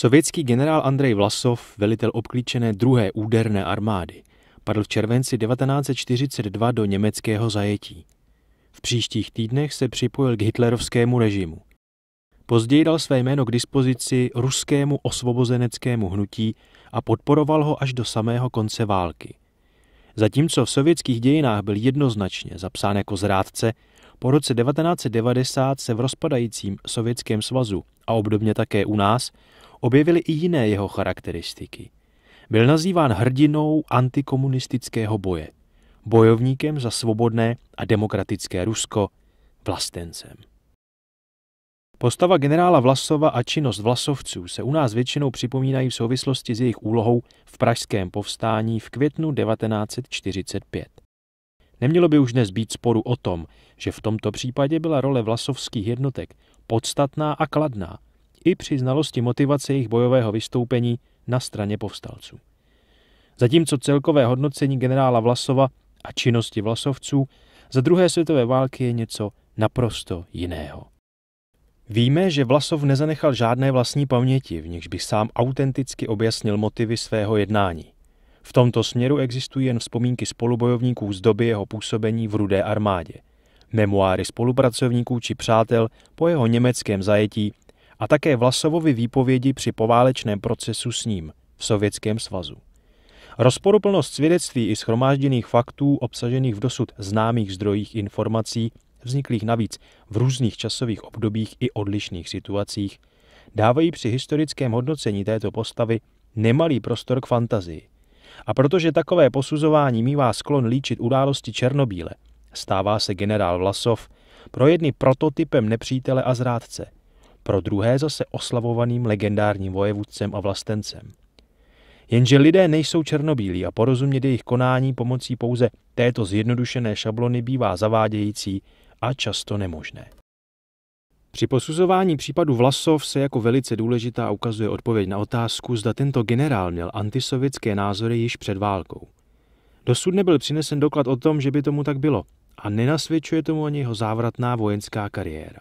Sovětský generál Andrej Vlasov, velitel obklíčené druhé úderné armády, padl v červenci 1942 do německého zajetí. V příštích týdnech se připojil k hitlerovskému režimu. Později dal své jméno k dispozici ruskému osvobozeneckému hnutí a podporoval ho až do samého konce války. Zatímco v sovětských dějinách byl jednoznačně zapsán jako zrádce, po roce 1990 se v rozpadajícím Sovětském svazu a obdobně také u nás objevily i jiné jeho charakteristiky. Byl nazýván hrdinou antikomunistického boje, bojovníkem za svobodné a demokratické Rusko, vlastencem. Postava generála Vlasova a činnost Vlasovců se u nás většinou připomínají v souvislosti s jejich úlohou v pražském povstání v květnu 1945. Nemělo by už dnes být sporu o tom, že v tomto případě byla role vlasovských jednotek podstatná a kladná – i při znalosti motivace jejich bojového vystoupení na straně povstalců. Zatímco celkové hodnocení generála Vlasova a činnosti Vlasovců za druhé světové války je něco naprosto jiného. Víme, že Vlasov nezanechal žádné vlastní paměti, v nichž by sám autenticky objasnil motivy svého jednání. V tomto směru existují jen vzpomínky spolubojovníků z doby jeho působení v Rudé armádě, memoáry spolupracovníků či přátel po jeho německém zajetí a také Vlasovovy výpovědi při poválečném procesu s ním v Sovětském svazu. Rozporuplnost svědectví i schromážděných faktů obsažených v dosud známých zdrojích informací, vzniklých navíc v různých časových obdobích i odlišných situacích, dávají při historickém hodnocení této postavy nemalý prostor k fantazii. A protože takové posuzování mývá sklon líčit události černobíle, stává se generál Vlasov pro jedny prototypem nepřítele a zrádce – pro druhé zase oslavovaným legendárním vojevůdcem a vlastencem. Jenže lidé nejsou černobílí a porozumět jejich konání pomocí pouze této zjednodušené šablony bývá zavádějící a často nemožné. Při posuzování případu Vlasov se jako velice důležitá ukazuje odpověď na otázku, zda tento generál měl antisovětské názory již před válkou. Dosud nebyl přinesen doklad o tom, že by tomu tak bylo a nenasvědčuje tomu ani jeho závratná vojenská kariéra.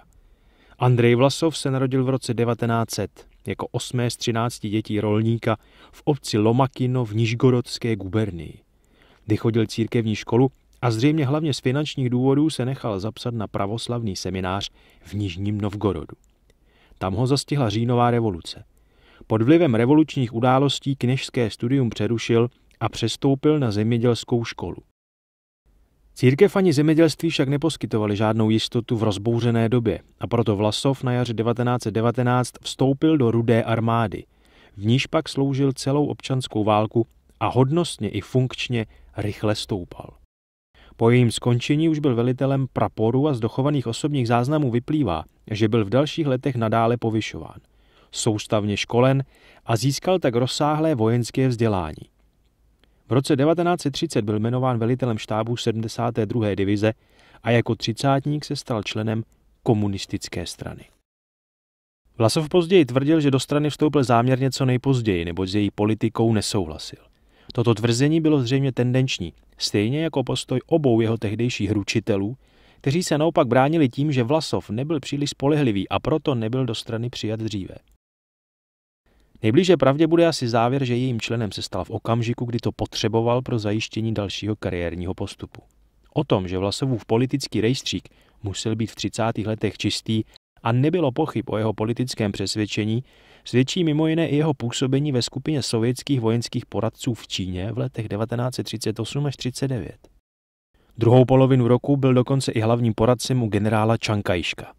Andrej Vlasov se narodil v roce 1900 jako osmé z třinácti dětí rolníka v obci Lomakino v Nižgorodské gubernii. Kdy chodil církevní školu a zřejmě hlavně z finančních důvodů se nechal zapsat na pravoslavný seminář v Nižním Novgorodu. Tam ho zastihla říjnová revoluce. Pod vlivem revolučních událostí kněžské studium přerušil a přestoupil na zemědělskou školu. Církev ani zemědělství však neposkytovali žádnou jistotu v rozbouřené době a proto Vlasov na jaře 1919 vstoupil do rudé armády. V níž pak sloužil celou občanskou válku a hodnostně i funkčně rychle stoupal. Po jejím skončení už byl velitelem praporu a z dochovaných osobních záznamů vyplývá, že byl v dalších letech nadále povyšován. Soustavně školen a získal tak rozsáhlé vojenské vzdělání. V roce 1930 byl jmenován velitelem štábu 72. divize a jako třicátník se stal členem komunistické strany. Vlasov později tvrdil, že do strany vstoupil záměrně co nejpozději, nebo s její politikou nesouhlasil. Toto tvrzení bylo zřejmě tendenční, stejně jako postoj obou jeho tehdejších ručitelů, kteří se naopak bránili tím, že Vlasov nebyl příliš spolehlivý a proto nebyl do strany přijat dříve. Nejblíže pravdě bude asi závěr, že jejím členem se stal v okamžiku, kdy to potřeboval pro zajištění dalšího kariérního postupu. O tom, že Vlasovův politický rejstřík musel být v 30. letech čistý a nebylo pochyb o jeho politickém přesvědčení, svědčí mimo jiné i jeho působení ve skupině sovětských vojenských poradců v Číně v letech 1938 až 39. Druhou polovinu roku byl dokonce i hlavním poradcem u generála Čankajška.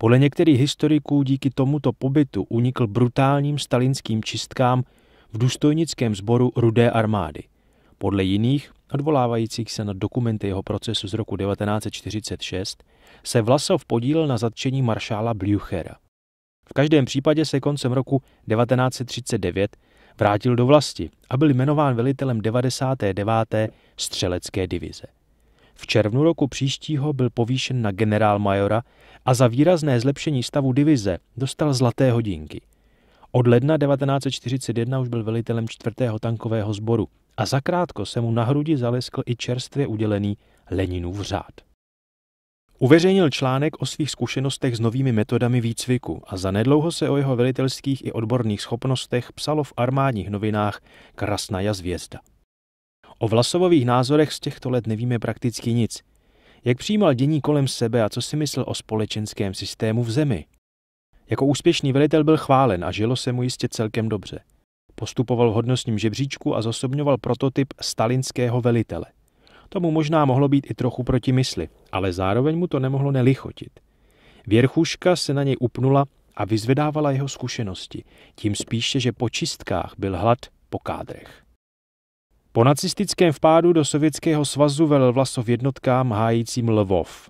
Podle některých historiků díky tomuto pobytu unikl brutálním stalinským čistkám v důstojnickém sboru Rudé armády. Podle jiných, odvolávajících se na dokumenty jeho procesu z roku 1946, se Vlasov podílel na zatčení maršála Blüchera. V každém případě se koncem roku 1939 vrátil do vlasti a byl jmenován velitelem 99. střelecké divize. V červnu roku příštího byl povýšen na generálmajora a za výrazné zlepšení stavu divize dostal zlaté hodinky. Od ledna 1941 už byl velitelem 4. tankového sboru a zakrátko se mu na hrudi zaleskl i čerstvě udělený Leninův řád. Uveřejnil článek o svých zkušenostech s novými metodami výcviku a zanedlouho se o jeho velitelských i odborných schopnostech psalo v armádních novinách Krasnaja zvězda. O Vlasovových názorech z těchto let nevíme prakticky nic. Jak přijímal dění kolem sebe a co si myslel o společenském systému v zemi? Jako úspěšný velitel byl chválen a žilo se mu jistě celkem dobře. Postupoval v hodnostním žebříčku a zosobňoval prototyp stalinského velitele. Tomu možná mohlo být i trochu proti mysli, ale zároveň mu to nemohlo nelichotit. Věrchuška se na něj upnula a vyzvedávala jeho zkušenosti, tím spíše, že po čistkách byl hlad po kádrech. Po nacistickém vpádu do Sovětského svazu velel Vlasov jednotkám hájícím Lvov.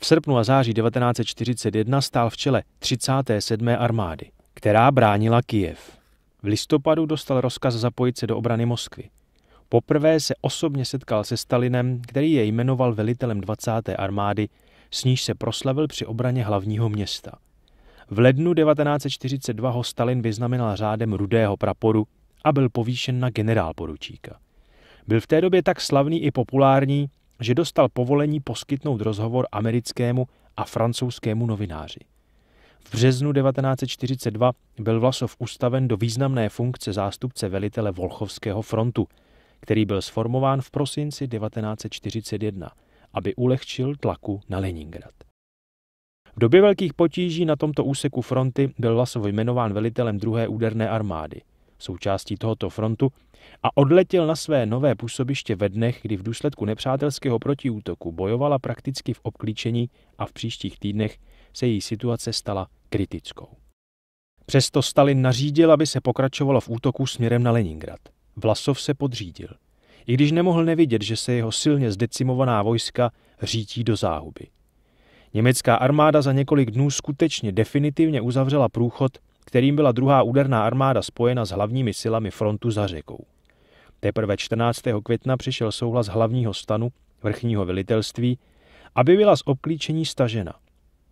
V srpnu a září 1941 stál v čele 37. armády, která bránila Kijev. V listopadu dostal rozkaz zapojit se do obrany Moskvy. Poprvé se osobně setkal se Stalinem, který je jmenoval velitelem 20. armády, s níž se proslavil při obraně hlavního města. V lednu 1942 ho Stalin vyznamenal řádem rudého praporu a byl povýšen na generálporučíka. Byl v té době tak slavný i populární, že dostal povolení poskytnout rozhovor americkému a francouzskému novináři. V březnu 1942 byl Vlasov ustaven do významné funkce zástupce velitele Volchovského frontu, který byl sformován v prosinci 1941, aby ulehčil tlaku na Leningrad. V době velkých potíží na tomto úseku fronty byl Vlasov jmenován velitelem druhé úderné armády součástí tohoto frontu, a odletěl na své nové působiště ve dnech, kdy v důsledku nepřátelského protiútoku bojovala prakticky v obklíčení a v příštích týdnech se její situace stala kritickou. Přesto Stalin nařídil, aby se pokračovalo v útoku směrem na Leningrad. Vlasov se podřídil, i když nemohl nevidět, že se jeho silně zdecimovaná vojska řítí do záhuby. Německá armáda za několik dnů skutečně definitivně uzavřela průchod kterým byla druhá úderná armáda spojena s hlavními silami frontu za řekou. Teprve 14. května přišel souhlas hlavního stanu vrchního velitelství, aby byla z obklíčení stažena.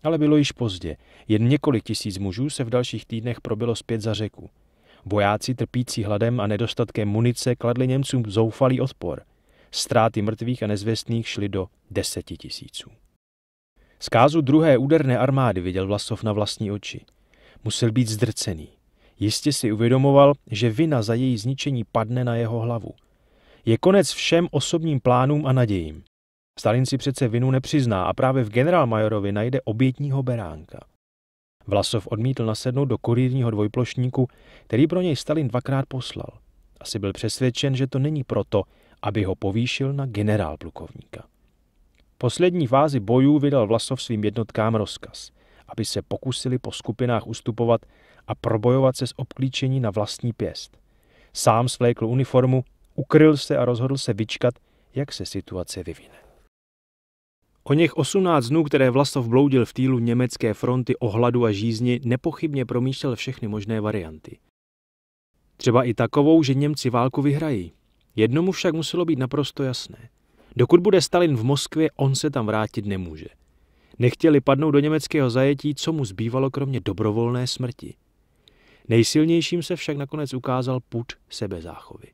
Ale bylo již pozdě. Jen několik tisíc mužů se v dalších týdnech probilo zpět za řeku. Vojáci trpící hladem a nedostatkem munice kladli Němcům zoufalý odpor. Stráty mrtvých a nezvěstných šly do deseti tisíců. Zkázu druhé úderné armády viděl Vlasov na vlastní oči. Musel být zdrcený. Jistě si uvědomoval, že vina za její zničení padne na jeho hlavu. Je konec všem osobním plánům a nadějím. Stalin si přece vinu nepřizná a právě v generálmajorovi najde obětního beránka. Vlasov odmítl nasednout do kurýrního dvojplošníku, který pro něj Stalin dvakrát poslal. Asi byl přesvědčen, že to není proto, aby ho povýšil na generálplukovníka. V Poslední fázi bojů vydal Vlasov svým jednotkám rozkaz aby se pokusili po skupinách ustupovat a probojovat se z obklíčení na vlastní pěst. Sám svlékl uniformu, ukryl se a rozhodl se vyčkat, jak se situace vyvine. O něch 18 dnů, které Vlastov bloudil v týlu německé fronty o hladu a žízni, nepochybně promýšlel všechny možné varianty. Třeba i takovou, že Němci válku vyhrají. Jednomu však muselo být naprosto jasné. Dokud bude Stalin v Moskvě, on se tam vrátit nemůže. Nechtěli padnout do německého zajetí, co mu zbývalo kromě dobrovolné smrti. Nejsilnějším se však nakonec ukázal put sebezáchovy.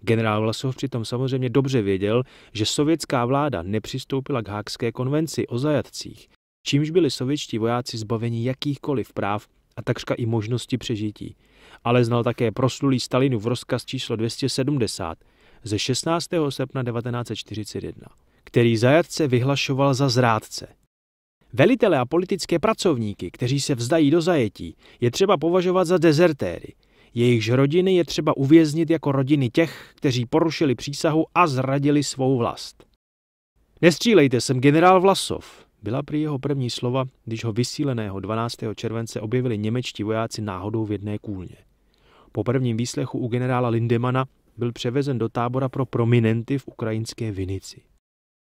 Generál Vlasov přitom samozřejmě dobře věděl, že sovětská vláda nepřistoupila k Hákské konvenci o zajatcích, čímž byli sovětští vojáci zbaveni jakýchkoliv práv a takřka i možnosti přežití. Ale znal také proslulý Stalinu v rozkaz číslo 270 ze 16. srpna 1941, který zajatce vyhlašoval za zrádce Velitele a politické pracovníky, kteří se vzdají do zajetí, je třeba považovat za dezertéry. Jejichž rodiny je třeba uvěznit jako rodiny těch, kteří porušili přísahu a zradili svou vlast. Nestřílejte, jsem generál Vlasov, byla prý jeho první slova, když ho vysíleného 12. července objevili němečtí vojáci náhodou v jedné kůlně. Po prvním výslechu u generála Lindemana byl převezen do tábora pro prominenty v ukrajinské Vinici.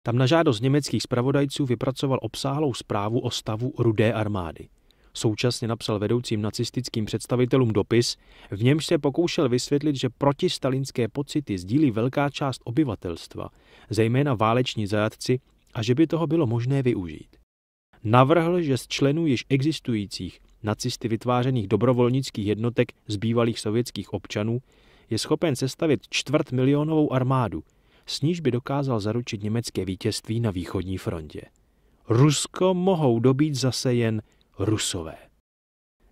Tam na žádost německých zpravodajců vypracoval obsáhlou zprávu o stavu rudé armády. Současně napsal vedoucím nacistickým představitelům dopis, v němž se pokoušel vysvětlit, že protistalinské pocity sdílí velká část obyvatelstva, zejména váleční zajatci, a že by toho bylo možné využít. Navrhl, že z členů již existujících nacisty vytvářených dobrovolnických jednotek z bývalých sovětských občanů je schopen sestavit čtvrt milionovou armádu – s níž by dokázal zaručit německé vítězství na východní frontě. Rusko mohou dobít zase jen Rusové.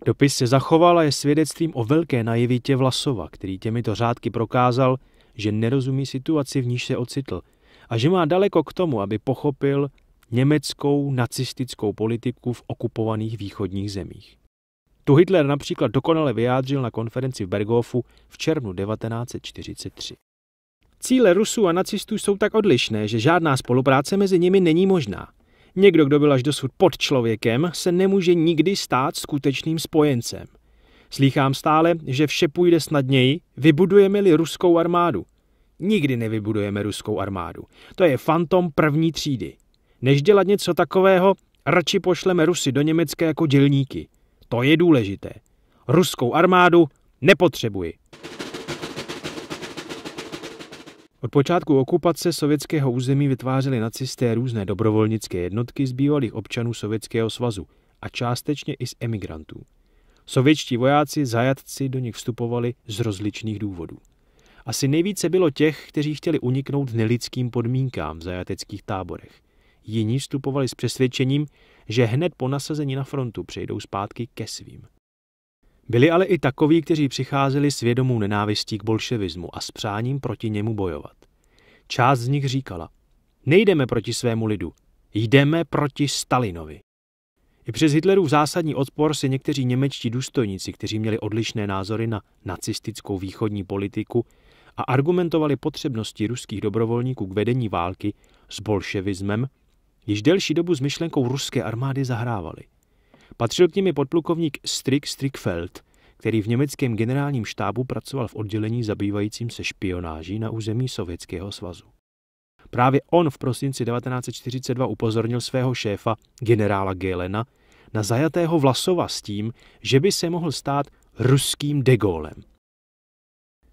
Dopis se zachoval a je svědectvím o velké naivitě Vlasova, který těmito řádky prokázal, že nerozumí situaci, v níž se ocitl a že má daleko k tomu, aby pochopil německou nacistickou politiku v okupovaných východních zemích. Tu Hitler například dokonale vyjádřil na konferenci v Berghofu v červnu 1943. Cíle Rusů a nacistů jsou tak odlišné, že žádná spolupráce mezi nimi není možná. Někdo, kdo byl až dosud pod člověkem, se nemůže nikdy stát skutečným spojencem. Slýchám stále, že vše půjde snadněji, vybudujeme-li ruskou armádu. Nikdy nevybudujeme ruskou armádu. To je fantom první třídy. Než dělat něco takového, radši pošleme Rusy do Německa jako dělníky. To je důležité. Ruskou armádu nepotřebuji. Od počátku okupace sovětského území vytvářeli nacisté různé dobrovolnické jednotky z bývalých občanů Sovětského svazu a částečně i z emigrantů. Sovětští vojáci, zajatci do nich vstupovali z rozličných důvodů. Asi nejvíce bylo těch, kteří chtěli uniknout nelidským podmínkám v zajateckých táborech. Jiní vstupovali s přesvědčením, že hned po nasazení na frontu přejdou zpátky ke svým. Byli ale i takoví, kteří přicházeli s vědomou nenávistí k bolševismu a s přáním proti němu bojovat. Část z nich říkala, nejdeme proti svému lidu, jdeme proti Stalinovi. I přes Hitlerův zásadní odpor si někteří němečtí důstojníci, kteří měli odlišné názory na nacistickou východní politiku a argumentovali potřebnosti ruských dobrovolníků k vedení války s bolševismem, již delší dobu s myšlenkou ruské armády zahrávali. Patřil k nimi podplukovník Strik Strikfeld, který v německém generálním štábu pracoval v oddělení zabývajícím se špionáží na území Sovětského svazu. Právě on v prosinci 1942 upozornil svého šéfa, generála Gelena, na zajatého Vlasova s tím, že by se mohl stát ruským degolem.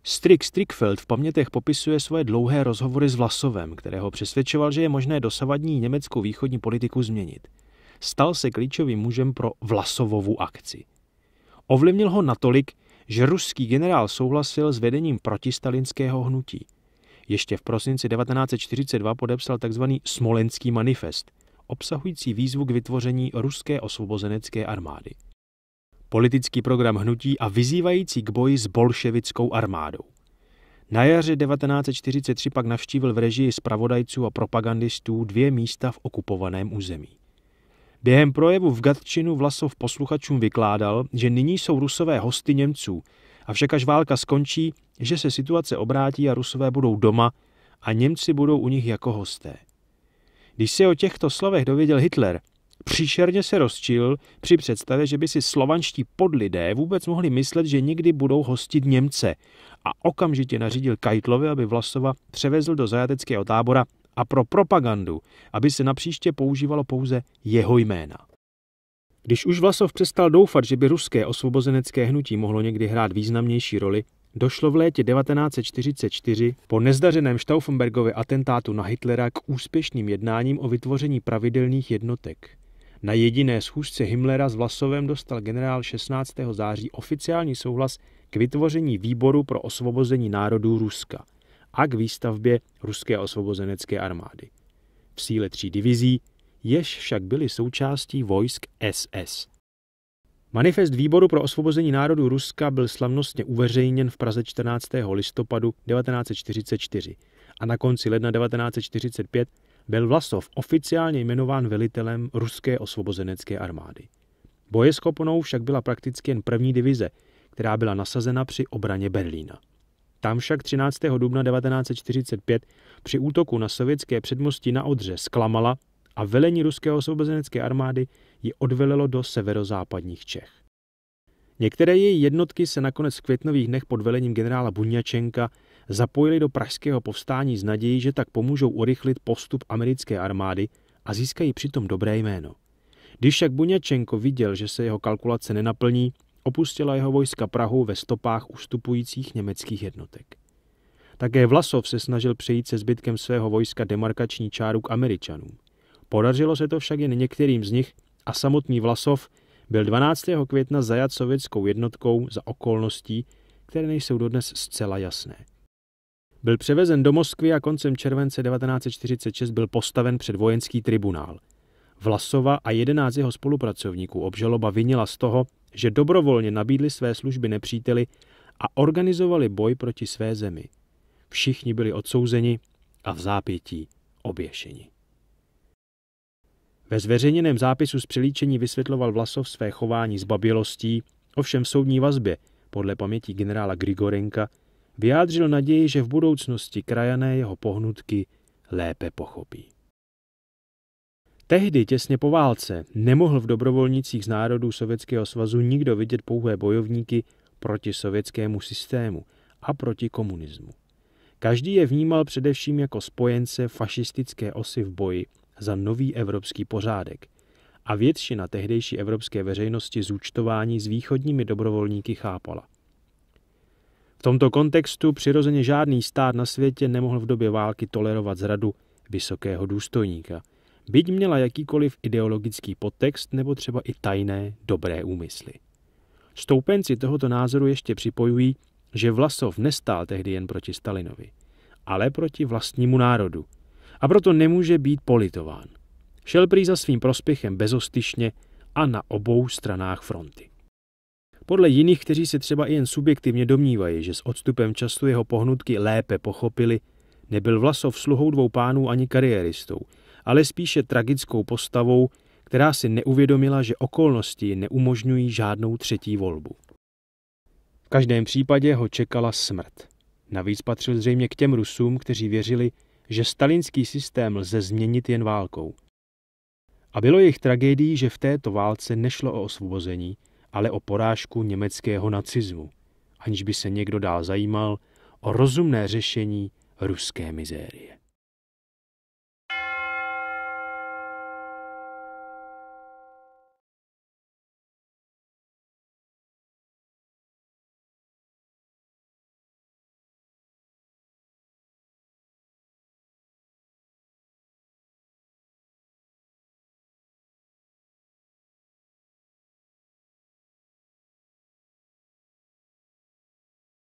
Strik Strikfeld v pamětech popisuje svoje dlouhé rozhovory s Vlasovem, kterého přesvědčoval, že je možné dosavadní německou východní politiku změnit – stal se klíčovým mužem pro Vlasovovu akci. Ovlivnil ho natolik, že ruský generál souhlasil s vedením protistalinského hnutí. Ještě v prosinci 1942 podepsal tzv. Smolenský manifest, obsahující výzvu k vytvoření ruské osvobozenecké armády. Politický program hnutí a vyzývající k boji s bolševickou armádou. Na jaře 1943 pak navštívil v režii zpravodajců a propagandistů dvě místa v okupovaném území. Během projevu v Gatčinu Vlasov posluchačům vykládal, že nyní jsou rusové hosty Němců, avšak až válka skončí, že se situace obrátí a rusové budou doma a Němci budou u nich jako hosté. Když se o těchto slovech dověděl Hitler, příšerně se rozčil při představě, že by si slovanští podlidé vůbec mohli myslet, že někdy budou hostit Němce a okamžitě nařídil Kajtlovi, aby Vlasova převezl do zajateckého tábora a pro propagandu, aby se napříště používalo pouze jeho jména. Když už Vlasov přestal doufat, že by ruské osvobozenecké hnutí mohlo někdy hrát významnější roli, došlo v létě 1944 po nezdařeném Stauffenbergově atentátu na Hitlera k úspěšným jednáním o vytvoření pravidelných jednotek. Na jediné schůzce Himmlera s Vlasovem dostal generál 16. září oficiální souhlas k vytvoření výboru pro osvobození národů Ruska – a k výstavbě ruské osvobozenecké armády. V síle tří divizí, jež však byly součástí vojsk SS. Manifest Výboru pro osvobození národů Ruska byl slavnostně uveřejněn v Praze 14. listopadu 1944 a na konci ledna 1945 byl Vlasov oficiálně jmenován velitelem ruské osvobozenecké armády. Bojeschopnou však byla prakticky jen první divize, která byla nasazena při obraně Berlína. Tam však 13. dubna 1945 při útoku na sovětské předmosti na Odře zklamala a velení ruské osvobozenecké armády ji odvelelo do severozápadních Čech. Některé její jednotky se nakonec v květnových dnech pod velením generála Buňačenka zapojily do pražského povstání s nadějí, že tak pomůžou urychlit postup americké armády a získají přitom dobré jméno. Když však Buňačenko viděl, že se jeho kalkulace nenaplní, opustila jeho vojska Prahu ve stopách ustupujících německých jednotek. Také Vlasov se snažil přejít se zbytkem svého vojska demarkační čáru k Američanům. Podařilo se to však jen některým z nich a samotný Vlasov byl 12. května zajat sovětskou jednotkou za okolností, které nejsou dodnes zcela jasné. Byl převezen do Moskvy a koncem července 1946 byl postaven před vojenský tribunál. Vlasova a 11 jeho spolupracovníků obžaloba vinila z toho, že dobrovolně nabídli své služby nepříteli a organizovali boj proti své zemi. Všichni byli odsouzeni a v zápětí oběšeni. Ve zveřejněném zápisu z přilíčení vysvětloval Vlasov své chování s babělostí, ovšem v soudní vazbě, podle paměti generála Grigorenka, vyjádřil naději, že v budoucnosti krajané jeho pohnutky lépe pochopí. Tehdy, těsně po válce, nemohl v dobrovolnicích z národů Sovětského svazu nikdo vidět pouhé bojovníky proti sovětskému systému a proti komunismu. Každý je vnímal především jako spojence fašistické osy v boji za nový evropský pořádek a většina tehdejší evropské veřejnosti zúčtování s východními dobrovolníky chápala. V tomto kontextu přirozeně žádný stát na světě nemohl v době války tolerovat zradu vysokého důstojníka – byť měla jakýkoliv ideologický podtext nebo třeba i tajné dobré úmysly. Stoupenci tohoto názoru ještě připojují, že Vlasov nestál tehdy jen proti Stalinovi, ale proti vlastnímu národu a proto nemůže být politován. Šel prý za svým prospěchem bezostyšně a na obou stranách fronty. Podle jiných, kteří se třeba i jen subjektivně domnívají, že s odstupem času jeho pohnutky lépe pochopili, nebyl Vlasov sluhou dvou pánů ani kariéristou – ale spíše tragickou postavou, která si neuvědomila, že okolnosti neumožňují žádnou třetí volbu. V každém případě ho čekala smrt. Navíc patřil zřejmě k těm Rusům, kteří věřili, že stalinský systém lze změnit jen válkou. A bylo jejich tragédií, že v této válce nešlo o osvobození, ale o porážku německého nacizmu, aniž by se někdo dál zajímal o rozumné řešení ruské mizérie.